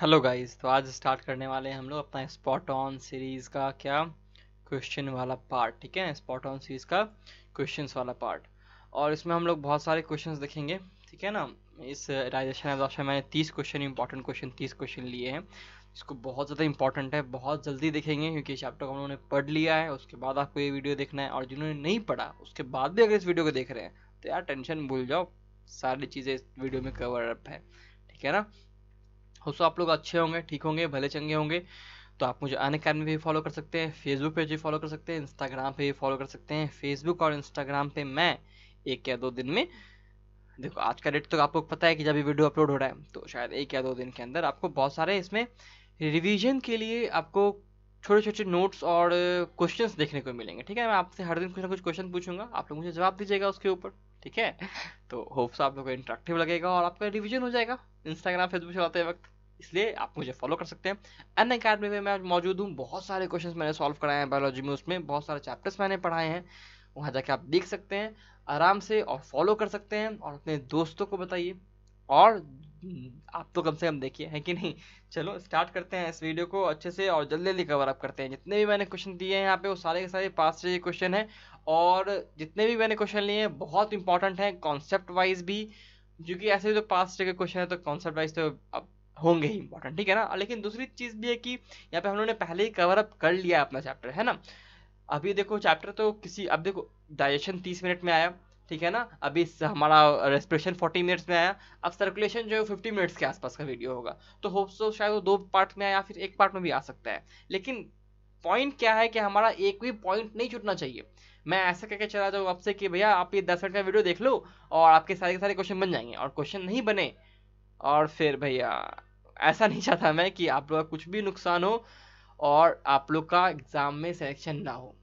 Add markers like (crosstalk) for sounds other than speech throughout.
Hello guys तो आज start करने वाले हैं हम लोग अपना स्पॉट ऑन सीरीज़ का क्या क्वेश्चन वाला पार्ट ठीक है स्पॉट ऑन सीरीज़ का क्वेश्चंस वाला पार्ट और इसमें हम लोग बहुत सारे क्वेश्चंस देखेंगे ठीक है ना इस uh, राइजेशन एब्जॉर्प्शन मैंने तीस क्वेश्चन इंपॉर्टेंट क्वेश्चन तीस क्वेश्चन लिए हैं इसको बहुत ज़्यादा इंपॉर्टेंट है बहुत जल्दी देखेंगे क्योंकि चैप्टर को हम लोगों ने पढ़ लिया है उसके बाद आपको ये वीडियो देखना है और जिन्होंने नहीं पढ़ा उसके बाद भी अगर इस वीडियो को देख रहे हैं तो यार टेंशन भूल जाओ सारी चीज़ें इस वीडियो में कवर अप है ठीक है ना हो सो आप लोग अच्छे होंगे ठीक होंगे भले चंगे होंगे तो आप मुझे अन अकेडमी पे भी फॉलो कर सकते हैं फेसबुक पे भी फॉलो कर सकते हैं इंस्टाग्राम पे भी फॉलो कर सकते हैं फेसबुक और इंस्टाग्राम पे मैं एक या दो दिन में देखो आज का डेट तो आपको पता है कि जब ये वीडियो अपलोड हो रहा है तो शायद एक या दो दिन के अंदर आपको बहुत सारे इसमें रिविजन के लिए आपको छोटे छोटे नोट्स और क्वेश्चन देखने को मिलेंगे ठीक है मैं आपसे हर दिन कुछ ना कुछ क्वेश्चन पूछूंगा आप लोग मुझे जवाब दीजिएगा उसके ऊपर ठीक है तो होप्स आप लोग को इंट्रैक्टिव लगेगा और आपका रिविजन हो जाएगा इंस्टाग्राम फेसबुक चलाते वक्त इसलिए आप मुझे फॉलो कर सकते हैं अन अकेडमी में मैं मौजूद हूँ बहुत सारे क्वेश्चन मैंने सॉल्व कराए हैं बायोलॉजी में उसमें बहुत सारे चैप्टर्स मैंने पढ़ाए हैं वहाँ जाके आप देख सकते हैं आराम से और फॉलो कर सकते हैं और अपने दोस्तों को बताइए और आप तो कम से कम देखिए है कि नहीं चलो स्टार्ट करते हैं इस वीडियो को अच्छे से और जल्दी जल्दी कवर अप करते हैं जितने भी मैंने क्वेश्चन दिए हैं यहाँ पे वो सारे के सारे पास से क्वेश्चन हैं और जितने भी मैंने क्वेश्चन लिए हैं बहुत इंपॉर्टेंट हैं कॉन्सेप्ट वाइज भी क्योंकि ऐसे तो पास्ट के क्वेश्चन है तो कॉन्सेप्ट वाइज तो अब होंगे ही इंपॉर्टेंट ठीक है ना लेकिन दूसरी चीज भी है कि यहाँ पे हम लोगों ने पहले ही कवर अप कर लिया अपना चैप्टर है ना अभी देखो चैप्टर तो किसी अब देखो डाइजेशन तीस मिनट में आया ठीक है ना अभी हमारा रेस्पिरेशन फोर्टी मिनट्स में आया अब सर्कुलेशन जो है फिफ्टी मिनट्स के आसपास का वीडियो होगा तो होप सो तो शायद वो दो पार्ट में आया फिर एक पार्ट में भी आ सकता है लेकिन पॉइंट क्या है कि हमारा एक भी पॉइंट नहीं छूटना चाहिए मैं ऐसा करके चला जाऊँ आपसे कि भैया आप ये दस मिनट का वीडियो देख लो और आपके सारे के सारे क्वेश्चन बन जाएंगे और क्वेश्चन नहीं बने और फिर भैया ऐसा नहीं चाहता मैं कि आप लोग का कुछ भी नुकसान हो और आप लोग का एग्ज़ाम में सिलेक्शन ना हो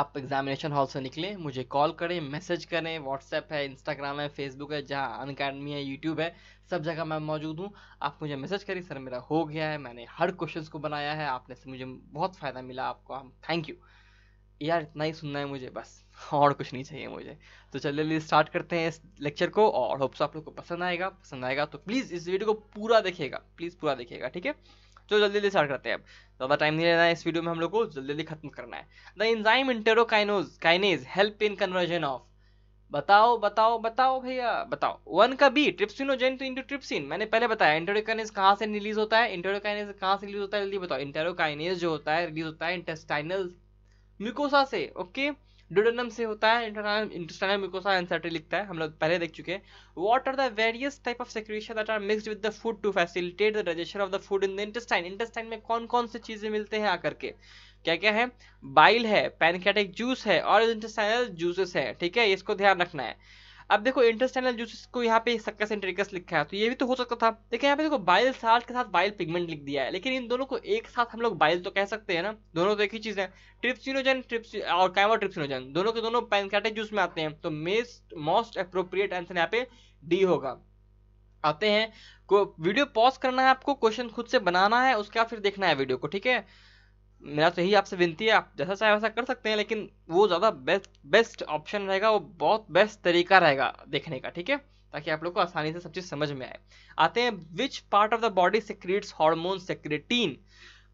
आप एग्जामिनेशन हॉल से निकलें मुझे कॉल करें मैसेज करें व्हाट्सएप है इंस्टाग्राम है फेसबुक है जहाँ अन अकेडमी है यूट्यूब है सब जगह मैं मौजूद हूँ आप मुझे मैसेज करें सर मेरा हो गया है मैंने हर क्वेश्चन को बनाया है आपने से मुझे बहुत फ़ायदा मिला आपको थैंक यू यार इतना ही सुनना है मुझे बस (laughs) और कुछ नहीं चाहिए मुझे तो चलिए स्टार्ट करते हैं इस लेक्चर को और होप्स आप लोग को पसंद आएगा पसंद आएगा तो प्लीज़ इस वीडियो को पूरा देखिएगा प्लीज़ पूरा देखिएगा ठीक है तो जल्दी जल्दी स्टार्ट करते हैं अब ज़्यादा तो टाइम नहीं लेना है इस वीडियो में हम लोग को जल्दी जल्दी खत्म करना है the enzyme enterokinase kinase help in conversion of बताओ बताओ बताओ भैया बताओ वन का B trypsinogen to into trypsin मैंने पहले बताया इंटेरोकाइनेज कहाँ से रिलीज होता है इंटेरोकाइनेज कहाँ से रिलीज होता है जल्दी बताओ इंटेरोकाइनेज जो होता है रिलीज होता है इंटेस्टाइनल म्यूकोसा से ओके डोडोनम से होता है इंटरस्टाइनल म्यूकोसा एंसेट्री लिखता है हम लोग पहले देख चुके हैं what are the various type of secretion that are mixed with the food to facilitate the digestion of the food in the intestine intestine में कौन कौन से चीजें मिलते हैं आकर के क्या क्या है बाइल है पैनकेटिक जूस है और इंटेस्टाइनल जूसेस है ठीक है इसको ध्यान रखना है अब देखो इंटरस्टैंडल जूसेस को यहाँ पे सक्कस एंड ट्रिकस लिखा है तो ये भी तो हो सकता था देखिए यहाँ पे देखो बाइल साल्ट के साथ बाइल पिगमेंट लिख दिया है लेकिन इन दोनों को एक साथ हम लोग बाइल तो कह सकते हैं ना दोनों तो एक ही चीज है ट्रिप्सिनोजन ट्रिप्स और कैमो ट्रिप्सिनोजन दोनों के दोनों पैनक्रेटिक जूस में आते हैं तो मेस्ट मोस्ट अप्रोप्रिएट आंसर यहाँ पे डी होगा आते हैं को वीडियो पॉज करना है आपको क्वेश्चन खुद से बनाना है उसके बाद फिर देखना है वीडियो को ठीक है मेरा तो यही आपसे विनती है आप जैसा चाहे वैसा कर सकते हैं लेकिन वो ज़्यादा बेस्ट बेस्ट ऑप्शन रहेगा वो बहुत बेस्ट तरीका रहेगा देखने का ठीक है ताकि आप लोग को आसानी से सब चीज़ समझ में आए आते हैं which part of the body secretes hormone secretin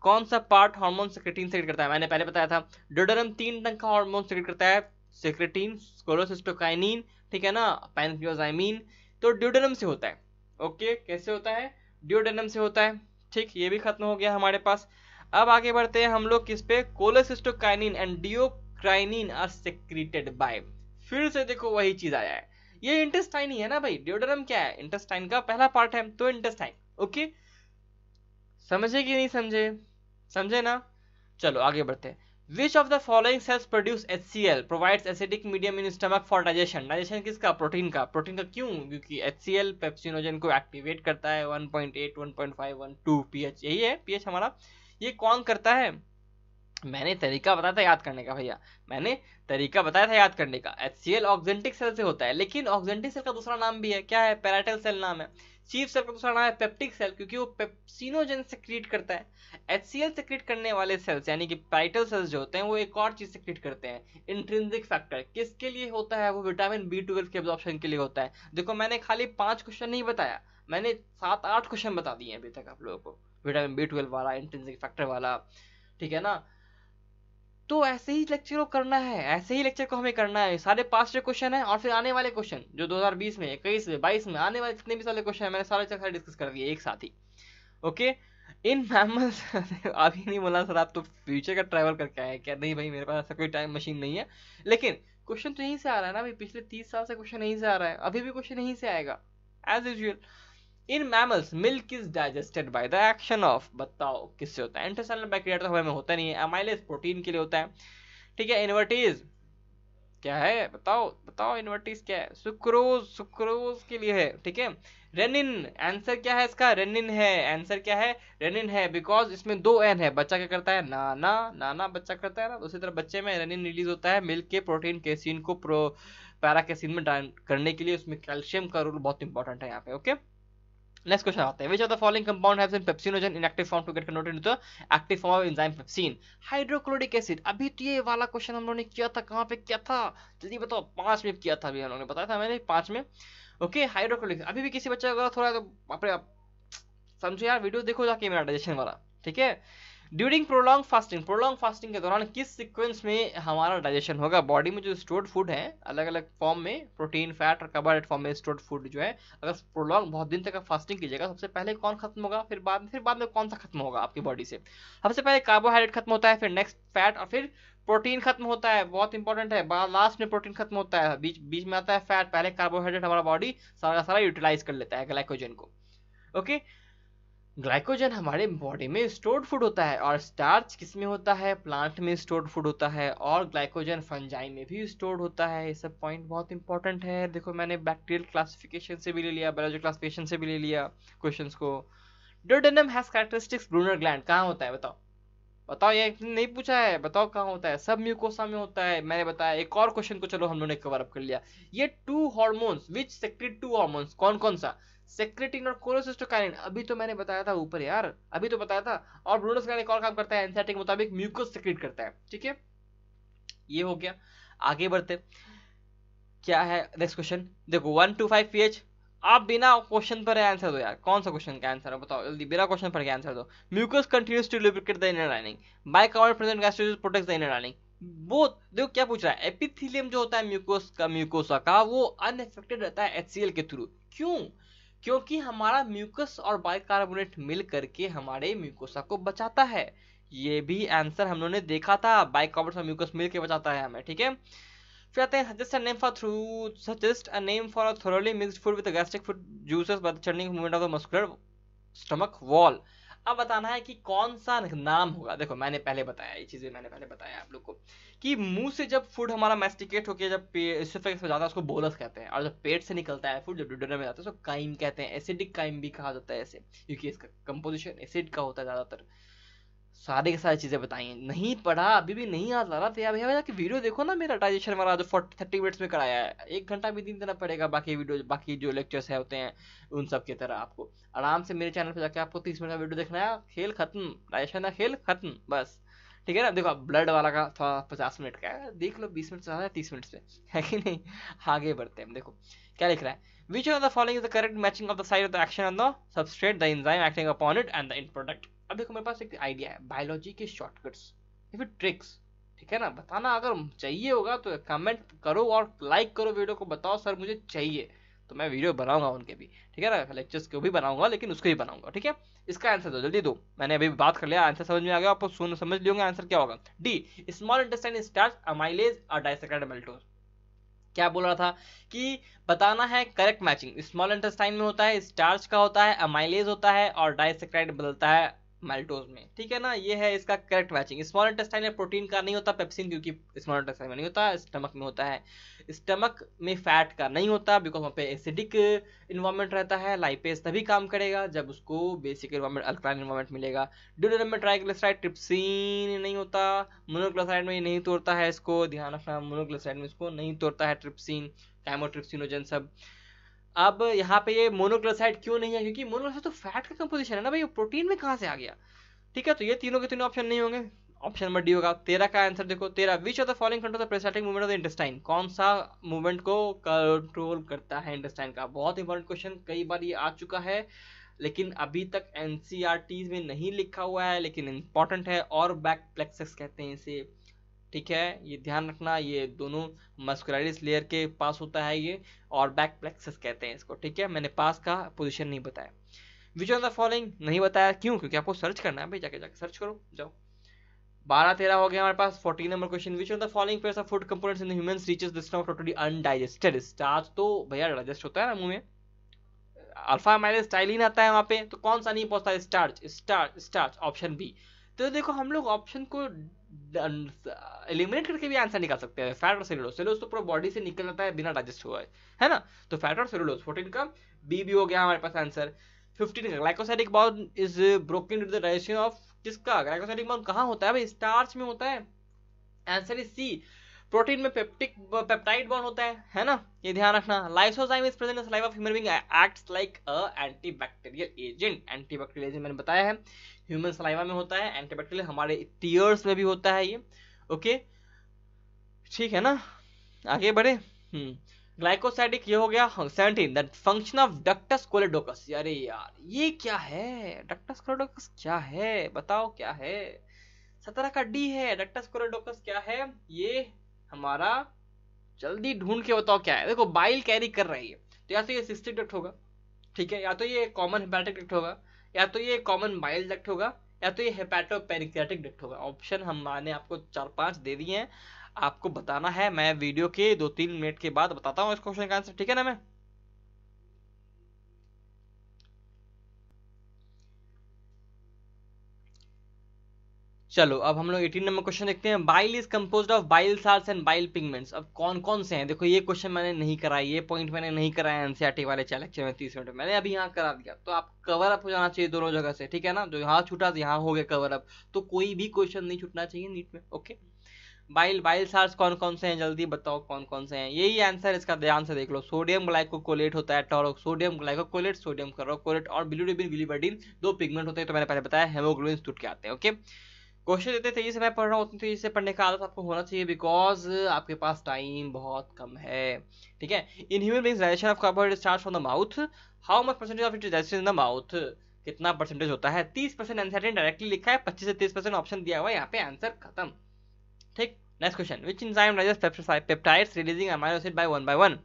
कौन सा पार्ट हार्मोन सिक्रेटीन सिक्रेट करता है मैंने पहले बताया था डोडरम तीन टंग का हार्मोन सिक्रेट करता है सिक्रेटीन स्कोलोसिस्टोकाइनिन ठीक है ना पैनफ्योजाइमीन तो ड्यूडरम से होता है ओके कैसे होता है ड्यूडेनम से होता है ठीक ये भी खत्म हो गया हमारे पास अब आगे बढ़ते हैं हम लोग किस पे cholecystokinin and duocrinin are secreted by फिर से देखो वही चीज आया है ये इंटेस्टाइन ही है ना भाई डिओडोरम क्या है इंटेस्टाइन का पहला पार्ट है तो इंटेस्टाइन ओके समझे कि नहीं समझे समझे ना चलो आगे बढ़ते हैं Which of the following cells produce HCl provides acidic medium in stomach for digestion? Digestion किसका? प्रोटीन का. प्रोटीन का क्यों? क्योंकि एच सी एल पेप्सिनोजन को एक्टिवेट करता है 1.8, 1.5, 1.2 pH यही है pH हमारा ये कौन करता है मैंने तरीका बताया था याद करने का भैया मैंने तरीका बताया था याद करने का H C L oxyntic cell से होता है लेकिन ऑक्जेंटिक सेल का दूसरा नाम भी है क्या है पैराटल सेल नाम है चीफ सेल का दूसरा नाम है पेप्टिक सेल क्योंकि वो पेप्सिनोजन से क्रिएट करता है एच सी एल से क्रिएट करने वाले सेल्स यानी कि पैराटल सेल्स जो होते हैं वो एक और चीज से क्रिएट करते हैं इंट्रेंसिक फैक्टर किसके लिए होता है वो विटामिन बी ट्वेल्व के एब्जॉर्प्शन के लिए होता है देखो मैंने खाली पांच क्वेश्चन नहीं बताया मैंने सात आठ क्वेश्चन बता दिए अभी तक आप लोगों को विटामिन बी ट्वेल्व वाला इंटेंसिक फैक्टर वाला ठीक है ना तो ऐसे ही लेक्चर को करना है ऐसे ही लेक्चर को हमें करना है सारे पास जो क्वेश्चन है और फिर आने वाले क्वेश्चन जो 2020 में इक्कीस में बाईस में आने वाले जितने भी सारे क्वेश्चन है मैंने सारे सारे डिस्कस कर दिए एक साथ ही ओके इन मैमल्स (laughs) अभी नहीं बोला सर आप तो फ्यूचर का ट्रैवल करके आए क्या नहीं भाई मेरे पास ऐसा कोई टाइम मशीन नहीं है लेकिन क्वेश्चन तो यहीं से आ रहा है ना भाई पिछले तीस साल से क्वेश्चन यहीं से आ रहा है अभी भी क्वेश्चन यहीं से आएगा as usual in mammals milk is digested by the action of बताओ किससे होता है इंटरसेलर बैक्टीरिया तो हमें होता नहीं है एमाइलेज प्रोटीन के लिए होता है ठीक है इन्वर्टीज क्या है बताओ बताओ इन्वर्टीज क्या है सुक्रोज सुक्रोज के लिए है ठीक है रेनिन आंसर क्या है इसका रेनिन है आंसर क्या है रेनिन है बिकॉज इसमें दो एन है बच्चा क्या करता है नाना नाना बच्चा करता है ना तो उसी तरह बच्चे में रेनिन रिलीज होता है मिल्क के प्रोटीन केसिन को प्रो पैरा केसिन में करने के लिए उसमें कैल्शियम का रोल बहुत इंपॉर्टेंट है यहाँ पे ओके नेक्स्ट क्वेश्चन आता है which are the following compound have pepsinogen inactive form to get converted into active form of enzyme pepsin hydrochloric acid अभी तो ये वाला क्वेश्चन हम लोगों ने किया था कहां पे किया था जल्दी बताओ 5 में किया था अभी हम लोगों ने बताया था मैंने 5 में ओके हाइड्रोक्लोरिक अभी भी किसी बच्चा को थोड़ा तो अपने समझो यार वीडियो देखो जाके मेरा डाइजेशन वाला ठीक है during prolong fasting prolong fasting के दौरान किस सीक्वेंस में हमारा डाइजेशन होगा बॉडी में जो स्टोर्ड फूड है अलग अलग फॉर्म में प्रोटीन फैट और कार्बोहाइड्रेट फॉर्म में स्टोर्ड फूड जो है अगर प्रोलॉन्ग बहुत दिन तक फास्टिंग कीजिएगा सबसे पहले कौन खत्म होगा फिर बाद में फिर बाद में कौन सा खत्म होगा आपकी बॉडी से सबसे पहले कार्बोहाइड्रेट खत्म होता है फिर नेक्स्ट फैट और फिर प्रोटीन खत्म होता है बहुत इंपॉर्टेंट है लास्ट में प्रोटीन खत्म होता है बीच बीच में आता है फैट पहले कार्बोहाइड्रेट हमारा बॉडी सारा सारा यूटिलाइज कर लेता है ग्लाइकोजन को ओके okay? ग्लाइकोजन हमारे बॉडी में स्टोर्ड फूड होता है और स्टार्च किस में होता है प्लांट में स्टोर्ड फूड होता है और ग्लाइकोजन फंजाई में भी स्टोर्ड होता है ये सब पॉइंट बहुत इंपॉर्टेंट है देखो मैंने बैक्टीरियल क्लासिफिकेशन से भी ले लिया बायोलॉजी क्लासिफिकेशन से भी ले लिया क्वेश्चंस को duodenum has characteristics Brunner gland कहाँ होता है बताओ बताओ ये नहीं पूछा है बताओ कहाँ होता है सब म्यूकोसा में होता है मैंने बताया एक और क्वेश्चन को चलो हम लोगों ने कवर अप कर लिया ये two hormones which secrete two hormones कौन कौन सा सेक्रेटिन और कोलोसिस्टोकाइनिन अभी तो मैंने बताया था ऊपर यार अभी तो बताया था और ब्रोनोस्काइन एक और काम करता है एनसाइटिक के मुताबिक म्यूकोस सेक्रेट करता है ठीक है ये हो गया आगे बढ़ते क्या है नेक्स्ट क्वेश्चन देखो वन टू फाइव पी आप बिना क्वेश्चन पर आंसर दो यार कौन सा क्वेश्चन का आंसर है बताओ जल्दी बिना क्वेश्चन पर आंसर दो mucus continues to lubricate the inner lining by carbon present gastros protect the inner lining वो देखो क्या पूछ रहा है एपिथेलियम जो होता है म्यूकोस का म्यूकोसा का वो अनएफेक्टेड रहता है एचसीएल के थ्रू क्यों क्योंकि हमारा म्यूकस और बाइकार्बोनेट मिल करके हमारे म्यूकोसा को बचाता है ये भी आंसर हम लोगों ने देखा था बाइकार्बोनेट और म्यूकस मिल बचाता है हमें ठीक है फिर आते हैं suggest a name for through suggest a name for a thoroughly mixed food with gastric food juices by churning movement of the muscular stomach wall अब बताना है कि कौन सा नाम होगा देखो मैंने पहले बताया ये चीज़ें मैंने पहले बताया आप लोग को कि मुंह से जब फूड हमारा मैस्टिकेट होकर जब इसेफेक्स हो जाता है उसको बोलस कहते हैं और जब पेट से निकलता है फूड जब डिडर में जाता है उसको काइम कहते हैं एसिडिक काइम भी कहा जाता है ऐसे क्योंकि इसका कंपोजिशन एसिड का होता है ज़्यादातर सारे के सारी चीज़ें बताई नहीं पढ़ा अभी भी नहीं याद आ रहा था भैया भैया कि वीडियो देखो ना मेरा टाइजेशन हमारा जो फोर्टी थर्टी मिनट्स में कराया है एक घंटा भी दिन देना पड़ेगा बाकी वीडियो बाकी जो लेक्चर्स है होते हैं उन सब की तरह आपको आराम से मेरे चैनल पर जाके आपको तीस मिनट का वीडियो देखना है खेल खत्म डाइजेशन का खेल खत्म बस ठीक है ना देखो ब्लड वाला का थोड़ा पचास मिनट का है देख लो बीस मिनट से ज़्यादा तीस मिनट से है कि नहीं आगे बढ़ते हैं देखो क्या लिख रहा है which of the following is the correct matching of the side of the action on the substrate the enzyme acting upon it and the end product अब देखो मेरे पास एक आइडिया है बायोलॉजी के शॉर्टकट्स या फिर ट्रिक्स ठीक है ना बताना अगर चाहिए होगा तो कमेंट करो और लाइक करो वीडियो को बताओ सर मुझे चाहिए तो मैं वीडियो बनाऊंगा उनके भी ठीक है ना लेक्चर्स को भी बनाऊंगा लेकिन उसको भी बनाऊंगा ठीक है इसका आंसर दो जल्दी दो मैंने अभी बात कर लिया आंसर समझ में आ गया आपको सुन समझ लियोगे आंसर क्या होगा D small intestine starch amylase और डाइसेक्टेड मेल्टोज क्या बोल रहा था कि बताना है करेक्ट मैचिंग स्मॉल इंटेस्टाइन में होता है स्टार्च का होता है अमाइलेज होता है और डाइसेक्राइड बदलता है माल्टोज में ठीक है ना ये है इसका करेक्ट मैचिंग स्मॉल इंटेस्टाइन में प्रोटीन का नहीं होता पेप्सिन क्योंकि स्मॉल इंटेस्टाइन में नहीं होता स्टमक में होता है स्टमक में फैट का नहीं होता बिकॉज वहाँ पे एसिडिक इन्वायरमेंट रहता है लाइपेस तभी काम करेगा जब उसको बेसिक इन्वायरमेंट अल्कलाइन इन्वायरमेंट मिलेगा ड्यूडरम में ट्राइग्लिसराइड ट्रिप्सिन नहीं होता मोनोग्लिसराइड में नहीं तोड़ता है इसको ध्यान रखना मोनोग्लिसराइड में इसको नहीं तोड़ता है ट्रिप्सिन टाइमोट्रिप्सिनोजन सब अब यहाँ पे ये मोनोग्लोसाइड क्यों नहीं है क्योंकि मोनोग्लोसाइड तो फैट का कंपोजिशन है ना भाई प्रोटीन में कहाँ से आ गया ठीक है तो ये तीनों के तीनों ऑप्शन नहीं होंगे ऑप्शन नंबर डी होगा तेरह का आंसर देखो तेरा which of the following control the movement of the intestine कौन सा मूवमेंट को कंट्रोल करता है इंटेस्टाइन का बहुत इंपॉर्टेंट क्वेश्चन कई बार ये आ चुका है लेकिन अभी तक एन e में नहीं लिखा हुआ है लेकिन इंपॉर्टेंट है और बैक प्लेक्सेस कहते हैं इसे ठीक है ये ध्यान रखना ये दोनों मस्कुलरिस लेयर के पास होता है ये और बैक प्लेक्सस कहते हैं इसको ठीक है मैंने पास का पोजिशन नहीं बताया विच ऑफ द फॉलोइंग नहीं बताया क्यों क्योंकि आपको सर्च करना है भाई जाके जाके सर्च करो जाओ बारह तेरह हो गया हमारे पास fourteen number question which of the following pairs of food components in human reaches this stomach totally undigested starch तो भैया डाइजेस्ट होता है ना मुंह में अल्फा माइलेज स्टाइलिन आता है वहाँ पे तो कौन सा नहीं पहुंचता है starch starch starch option B तो देखो हम लोग ऑप्शन को एलिमिनेट करके भी आंसर निकाल सकते हैं फैट और सेलुलोज सेलुलोज तो पूरा बॉडी से निकल जाता है बिना डाइजेस्ट हुआ है है ना तो फैट और सेलुलोज फोर्टीन का बी भी हो गया हमारे पास आंसर फिफ्टीन का glycosidic bound is broken to the digestion of किसका ग्लाइकोसाइडिक बाउंड कहाँ होता है भाई स्टार्च में होता है आंसर इज सी प्रोटीन में पेप्टिक पेप्टाइड बॉन्ड होता है है ना ये ध्यान रखना lysozyme is present in the saliva of human being acts like a antibacterial agent antibacterial agent मैंने बताया है ह्यूमन सलाइवा में होता है एंटीबैक्टीरियल हमारे टीयर्स में भी होता है ये ओके ठीक है ना आगे बढ़े ग्लाइकोसाइडिक हम्म। ये हो गया seventeen that function of ductus choledochus अरे यार ये क्या है डक्टस कोलेडोकस क्या है बताओ क्या है सत्रह का डी है डक्टस कोलेडोकस क्या है ये हमारा जल्दी ढूंढ के बताओ क्या है देखो बाइल कैरी कर रही है तो या तो ये सिस्टिक डक्ट होगा ठीक है या तो ये कॉमन हेपेटिक डक्ट होगा या तो ये कॉमन माइल्ड डक्ट होगा या तो ये हेपेटोपेरिक्रेटिक डक्ट होगा ऑप्शन हमारे आपको चार पांच दे दिए हैं आपको बताना है मैं वीडियो के दो तीन मिनट के बाद बताता हूँ इस क्वेश्चन का आंसर ठीक है ना मैं चलो अब हम लोग एटीन नंबर क्वेश्चन देखते हैं bile is compose of bile salts and bile pigments अब कौन कौन से हैं देखो ये क्वेश्चन मैंने नहीं कराया ये पॉइंट मैंने नहीं कराया एनसीआरटी वाले लेक्चर में तीस मिनट मैंने अभी यहाँ करा दिया तो आप कवर अप हो जाना चाहिए दोनों जगह से ठीक है ना जो यहाँ छूटा यहाँ हो गया कवर अप तो कोई भी क्वेश्चन नहीं छूटना चाहिए नीट में ओके बाइल बाइल सार्स कौन कौन से हैं जल्दी बताओ कौन कौन से हैं यही आंसर इसका ध्यान से देख लो सोडियम ग्लाइकोकोलेट होता है टॉरो सोडियम ग्लाइकोकोलेट सोडियम क्लोरोकोलेट और बिलूडिबिन बिलीबर्डिन दो पिगमेंट होते हैं तो मैंने पहले बताया हेमोग्लोबिन टूट के आते हैं ओके क्वेश्चन जितने तेजी से मैं पढ़ रहा हूँ उतनी तेजी से पढ़ने का आदत आपको होना चाहिए बिकॉज आपके पास टाइम बहुत कम है ठीक है in human beings of carbohydrate start from the mouth how much percentage of it in the mouth कितना परसेंटेज होता है तीस परसेंट आंसर डायरेक्टली लिखा है पच्चीस से तीस परसेंट ऑप्शन दिया हुआ है यहाँ पे आंसर खत्म ठीक next question which enzyme digest peptides releasing amino acid by one by one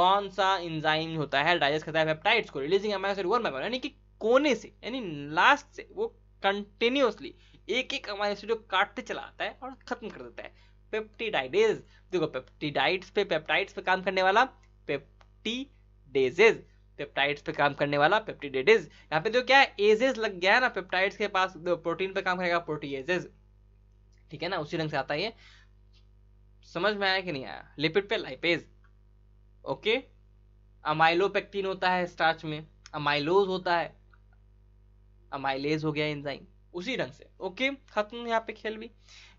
कौन सा इंजाइम होता है डाइजेस्ट करता है पेप्टाइड्स को releasing amino acid one by one यानी कि कोने से यानी लास्ट से वो कंटिन्यूसली एक एक हमारे एसिड को काटते चला आता है और खत्म कर देता है पेप्टीडाइडेज देखो पेप्टीडाइड्स पे पेप्टाइड्स पे काम करने वाला पेप्टीडेजेज पेप्टाइड्स पे काम करने वाला पेप्टीडेडेज यहाँ पे देखो तो क्या है एजेज लग गया है ना पेप्टाइड्स के पास प्रोटीन पे काम करेगा प्रोटीएजेज ठीक है ना उसी रंग से आता है ये समझ में आया कि नहीं आया लिपिड पे लाइपेज ओके अमाइलोपेक्टिन होता है स्टार्च में अमाइलोज होता है अमाइलेज हो गया एंजाइम उसी ढंग से ओके खत्म यहाँ पे खेल भी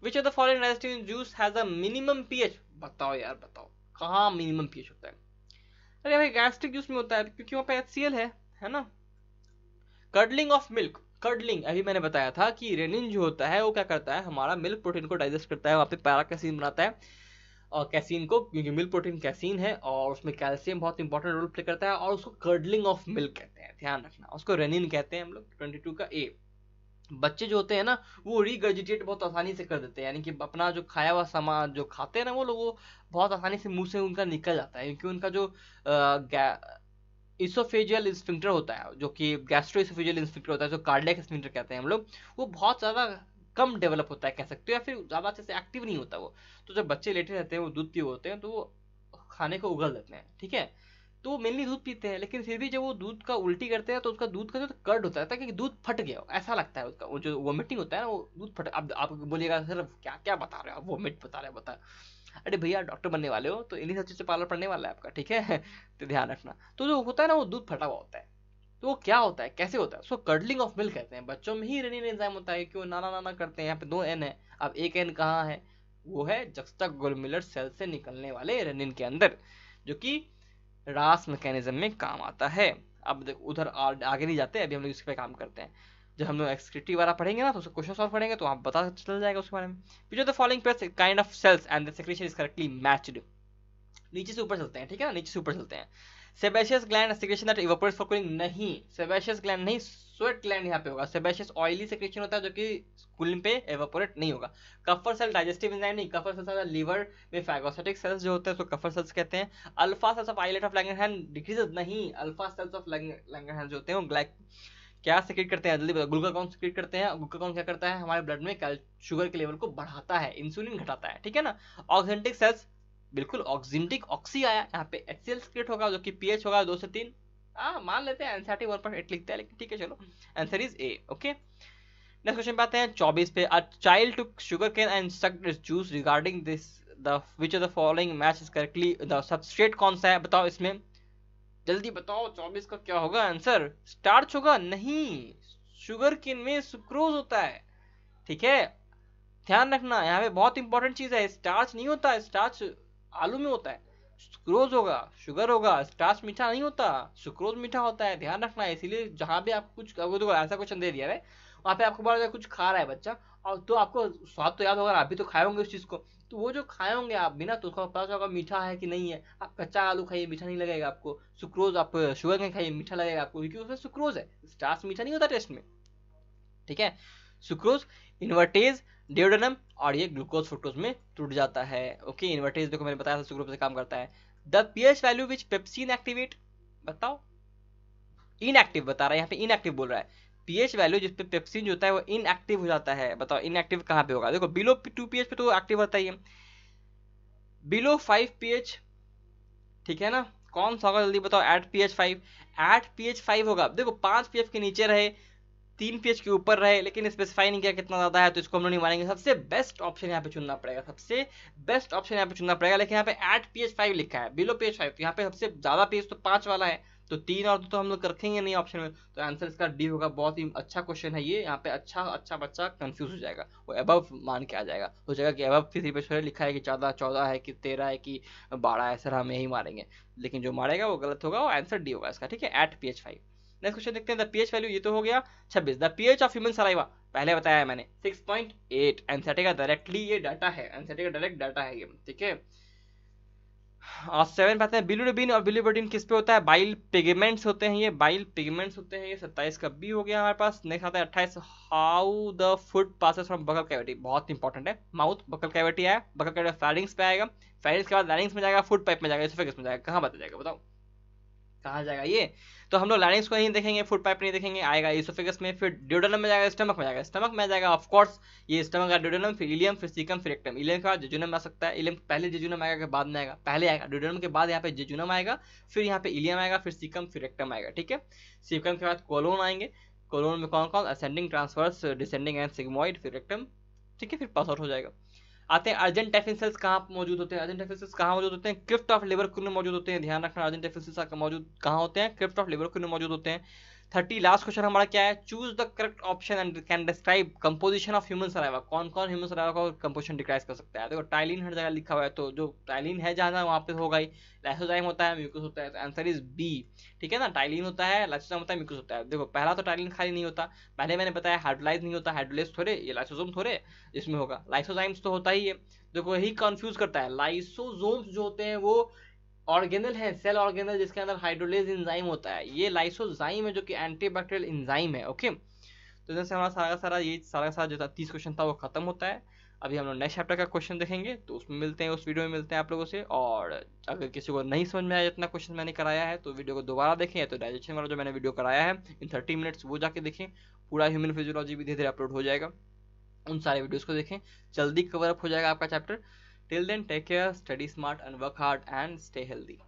which of the foreign resisting juice has a minimum pH बताओ यार बताओ कहाँ मिनिमम पीएच होता है अरे भाई गैस्ट्रिक जूस में होता है क्योंकि वहाँ पे एच सी है है ना कर्डलिंग ऑफ मिल्क कर्डलिंग अभी मैंने बताया था कि रेनिन जो होता है वो क्या करता है हमारा मिल्क प्रोटीन को डाइजेस्ट करता है वहाँ पे पैरा कैसीन बनाता है और कैसीन को क्योंकि मिल्क प्रोटीन कैसीन है और उसमें कैल्शियम बहुत इंपॉर्टेंट रोल प्ले करता है और उसको कर्डलिंग ऑफ मिल्क कहते हैं ध्यान रखना उसको रेनिन कहते हैं हम लोग ट्वेंटी टू का ए बच्चे जो होते हैं ना वो रीगर्जिटेट बहुत आसानी से कर देते हैं यानी कि अपना जो खाया हुआ सामान जो खाते हैं ना वो लोग वो बहुत आसानी से मुंह से उनका निकल जाता है क्योंकि उनका जो इसोफेजियल स्फिंक्टर होता है जो कि गैस्ट्रो इसोफेजियल स्फिंक्टर होता है जो कार्डियक स्फिंक्टर कहते हैं हम लोग वो बहुत ज़्यादा कम डेवलप होता है कह सकते हो या फिर ज़्यादा अच्छे से एक्टिव नहीं होता वो तो जब बच्चे लेटे रहते हैं वो दूध पी होते हैं तो वो खाने को उगल देते हैं ठीक है तो वो मेनली दूध पीते हैं लेकिन फिर भी जब वो दूध का उल्टी करते हैं तो उसका दूध का जो कर्ड होता है कि दूध फट गया ऐसा लगता है उसका वो जो वॉमिटिंग होता है ना वो दूध फट अब आप बोलिएगा सर क्या क्या बता रहे हो आप वॉमिट बता रहे हो बता अरे भैया डॉक्टर बनने वाले हो तो इन्हीं सब चीज़ से पार्लर पड़ने वाला है आपका ठीक है तो ध्यान रखना तो जो होता है ना वो दूध फटा हुआ होता है तो वो क्या होता है कैसे होता है उसको कर्डलिंग ऑफ मिल्क कहते हैं बच्चों में ही रनिंग एंजाइम होता है क्यों नाना नाना करते हैं यहाँ पे दो एन है अब एक एन कहाँ है वो है जक्स्टा गोलमिलर सेल से निकलने वाले रनिन के अंदर जो कि रास मैकेनिज्म में काम आता है अब उधर आगे नहीं जाते अभी हम लोग इस पर काम करते हैं जब हम लोग एक्सक्रिप्टिव वाला पढ़ेंगे ना तो उसका क्वेश्चन सॉल्व करेंगे तो आप बता चल जाएगा उसके बारे में which the following plus kind of cells and the secretion is correctly matched नीचे से ऊपर चलते हैं ठीक है ना नीचे से ऊपर चलते हैं sebaceous gland secretion that evaporates for cooling नहीं सेबेशियस ग्लैंड नहीं स्वेट ग्लैंड यहाँ पे होगा सेबेशियस ऑयली सेक्रेशन होता है जो कि स्कूल पे एवोपोरेट नहीं होगा कफर सेल डाइजेस्टिव इंजाइम नहीं कफर सेल्स लीवर में फैगोसेटिक सेल्स जो होते हैं उसको कफर सेल्स कहते हैं alpha cells of islet of Langerhans decrease नहीं अल्फा सेल्स ऑफ लंगरहैन जो होते हैं वो ग्लैक क्या सिक्रेट करते हैं जल्दी बताओ ग्लूकाकॉन सिक्रेट करते हैं ग्लूकाकॉन क्या करता है हमारे ब्लड में शुगर के लेवल को बढ़ाता है इंसुलिन घटाता है ठीक है ना ऑक्सेंटिक सेल्स बिल्कुल ऑक्सीजेंटिक ऑक्सी आया यहाँ पे एच सी होगा जो कि पीएच होगा दो से तीन हाँ मान लेते हैं एनसीआरटी वर्ड पर एट लिखते हैं लेकिन ठीक है चलो answer is A okay next question पे आते हैं 24 पे a child took sugar cane and sucked juice regarding this the which of the following match is correctly the substrate कौन सा है बताओ इसमें जल्दी बताओ 24 का क्या होगा आंसर स्टार्च होगा नहीं शुगर केन में सुक्रोज होता है ठीक है ध्यान रखना यहाँ पे बहुत इंपॉर्टेंट चीज है स्टार्च नहीं होता है स्टार्च आलू में होता है सुक्रोज होगा शुगर होगा स्टार्च मीठा नहीं होता सुक्रोज मीठा होता है ध्यान रखना है इसीलिए जहाँ भी आप कुछ ऐसा क्वेश्चन दे दिया है वहाँ पे आपको बार कुछ खा रहा है बच्चा और तो आपको स्वाद तो याद होगा आप भी तो खाए होंगे उस चीज़ को तो वो जो खाए होंगे आप बिना तो उसको पता चला मीठा है कि नहीं है आप कच्चा आलू खाइए मीठा नहीं लगेगा आपको सुक्रोज आप शुगर नहीं खाइए मीठा लगेगा आपको क्योंकि उसमें सुक्रोज है स्टार्च मीठा नहीं होता टेस्ट में ठीक है सुक्रोज इन्वर्टेज डिओडनम और ये ग्लूकोज फ्रुक्टोज में टूट जाता है ओके इन्वर्टेज देखो मैंने बताया था ग्रुप से काम करता है the pH value which pepsin activate बताओ इनएक्टिव बता रहा है यहाँ पे इनएक्टिव बोल रहा है पीएच वैल्यू जिस पे पेप्सिन जो होता है वो इनएक्टिव हो जाता है बताओ इनएक्टिव कहाँ पे होगा देखो बिलो टू पीएच पे तो एक्टिव होता ही है बिलो फाइव पीएच ठीक है ना कौन सा होगा जल्दी बताओ at pH five at pH five होगा देखो पांच पीएच के नीचे रहे तीन पी के ऊपर रहे लेकिन स्पेसिफाई नहीं किया कितना ज़्यादा है तो इसको हम लोग नहीं मानेंगे सबसे बेस्ट ऑप्शन यहाँ पे चुनना पड़ेगा सबसे बेस्ट ऑप्शन यहाँ पे चुनना पड़ेगा लेकिन यहाँ पे एट पी एच फाइव लिखा है बिलो पी फाइव तो यहाँ पे सबसे ज़्यादा पीएच तो पांच वाला है तो तीन और दो तो हम लोग रखेंगे नहीं ऑप्शन में तो आंसर इसका डी होगा बहुत ही अच्छा क्वेश्चन है ये यहाँ पे अच्छा अच्छा बच्चा कंफ्यूज हो जाएगा वो अबव मान के आ जाएगा हो जाएगा कि अबव किसी पे छोड़े लिखा है कि चौदह चौदह है कि तेरह है कि बारह है सर हम यही मारेंगे लेकिन जो मारेगा वो गलत होगा वो आंसर डी होगा इसका ठीक है at P five next question देखते हैं द पीएच वैल्यू ये तो हो गया 26 the pH of human saliva पहले बताया है मैंने 6.8 एनसीटी का डायरेक्टली ये डाटा है एनसीटी का डायरेक्ट डाटा है ये ठीक है और सेवन पाते हैं बिलुरुबिन और बिलुबिन किस पे होता है बाइल पिगमेंट्स होते हैं ये बाइल पिगमेंट्स होते हैं ये सत्ताईस का बी हो गया हमारे पास नेक्स्ट आता है अट्ठाईस how the food passes from buccal cavity बहुत इंपॉर्टेंट है माउथ बकल कैविटी है बकल कैविटी फैरिंग्स पे आएगा फैरिंग्स के बाद लैरिंग्स में जाएगा फूड पाइप में जाएगा इसोफेगस में जाएगा कहाँ बताया जाएगा बताओ कहा जाएगा ये तो हम लोग लाइनिंग्स को नहीं देखेंगे फूड पाइप नहीं देखेंगे आएगा इसोफेगस में फिर ड्यूडनम में जाएगा स्टमक में जाएगा स्टमक में जाएगा ऑफकोर्स ये स्टमक का ड्यूडनम फिर इलियम फिर सिकम फिर एक्टम इलियम के बाद जेजुनम आ सकता है इलियम पहले जेजुनम आएगा के बाद में आएगा पहले आएगा ड्यूडनम के बाद यहाँ पे जेजुनम आएगा फिर यहाँ पे इलियम आएगा फिर सिकम फिर एक्टम आएगा ठीक है सिकम के बाद कोलोन आएंगे कोलोन में कौन कौन ascending transfers descending and sigmoid फिर एक्टम ठीक है फिर पास आउट हो जाएगा आते हैं अर्जेंट डेफिसिल्स कहाँ मौजूद होते हैं अर्जेंट डेफिसिल्स कहाँ मौजूद होते हैं क्रिप्ट ऑफ लेबर में मौजूद होते हैं ध्यान रखना अर्जेंट डेफिसिल्स मौजूद कहाँ होते हैं क्रिप्ट ऑफ लेबर में मौजूद होते हैं थर्टी लास्ट क्वेश्चन हमारा क्या है choose the correct option and can describe composition of human saliva कौन कौन ह्यूमन सराइवा का कंपोजिशन डिक्राइज कर सकता है देखो तो टाइलिन हर जगह लिखा हुआ है तो जो टाइलिन है जहाँ वहाँ पे होगा ही लाइसोजाइम होता है म्यूकस होता है तो आंसर इज बी ठीक है ना टाइलिन होता है लाइसोजाइम होता है म्यूकस होता है देखो पहला तो टाइलिन खाली नहीं होता पहले मैंने बताया हाइड्रोलाइज नहीं होता हाइड्रोलाइज थोड़े ये लाइसोजोम थोड़े इसमें होगा लाइसोजाइम्स तो होता ही है देखो यही कन्फ्यूज करता है लाइसोजोम्स जो होते हैं वो ऑर्गेनल है सेल ऑर्गेनल जिसके अंदर हाइड्रोलेज इंजाइम होता है ये लाइसोजाइम है जो कि एंटीबैक्टीरियल इंजाइम है ओके तो जैसे हमारा सारा का सारा ये सारा का सारा जो था तीस क्वेश्चन था वो खत्म होता है अभी हम लोग नेक्स्ट चैप्टर का क्वेश्चन देखेंगे तो उसमें मिलते हैं उस वीडियो में मिलते हैं आप लोगों से और अगर किसी को नहीं समझ में आया जितना क्वेश्चन मैंने कराया है तो वीडियो को दोबारा देखें तो डाइजेशन वाला जो मैंने वीडियो कराया है इन थर्टी मिनट्स वो जाके देखें पूरा ह्यूमन फिजियोलॉजी भी धीरे धीरे अपलोड हो जाएगा उन सारे वीडियोज़ को देखें जल्दी कवर अप हो जाएगा आपका chapter Till then, take care, study smart, and work hard and stay healthy.